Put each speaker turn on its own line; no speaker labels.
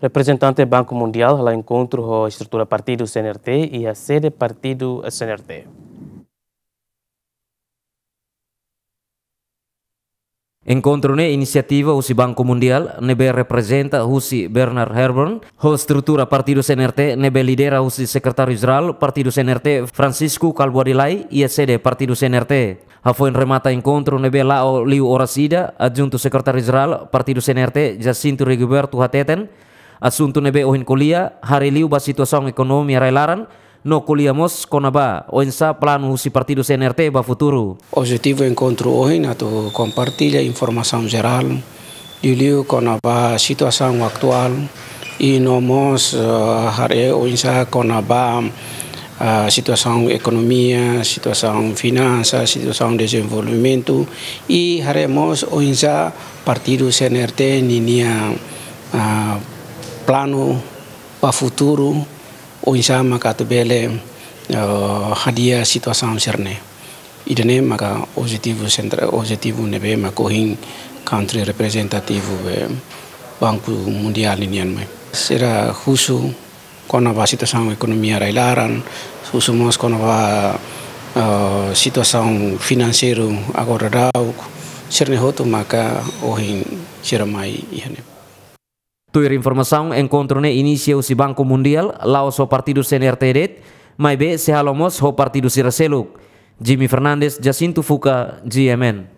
representante do Banco Mundial lá encontro a estrutura partido CNRT e a sede partido CNRT.
Encontro na iniciativa do Banco Mundial nebe representa usi Bernard Herborn, a estrutura Partido CNRT nebe lidera o Secretário Geral Partido CNRT Francisco Calvoadilai e a sede Partido CNRT. Afoin remata encontro nebe lao Liu Orasida, adjunto Secretário Geral Partido CNRT Jacinto Rigoberto Hateten, Asunto nebe ohin kulia hari liu ba situação ekonomi relaran no kuliamos konaba Oinsa plan husi partido CNRT ba futuro. Objetivo encontro
ohin na compartilha ya informasaun geral de liu konaba situasong aktual. I no mos eh, hari kona konaba Uh, eh, situação economia, ya, situação finanças, ya, situação desenvolvimento e haremos oinsa partido CNRT ninia uh, eh, plano pa futuro o insama ka bele uh, hadia situação serne idene maka objetivo central objetivo nebe maka hin country representativo be banco mundial inian mai sera husu kona ba situação economia railaran husu mos kona ba uh, situação financeiro agora dau serne hotu maka ohin sera mai ihane
Tuir informasaun encontro ne si bangku Banco Mundial, lao o partido CNRTD, mai be se halomos o partido seluk. Jimmy Fernandes, Jacinto Fuka, GMN.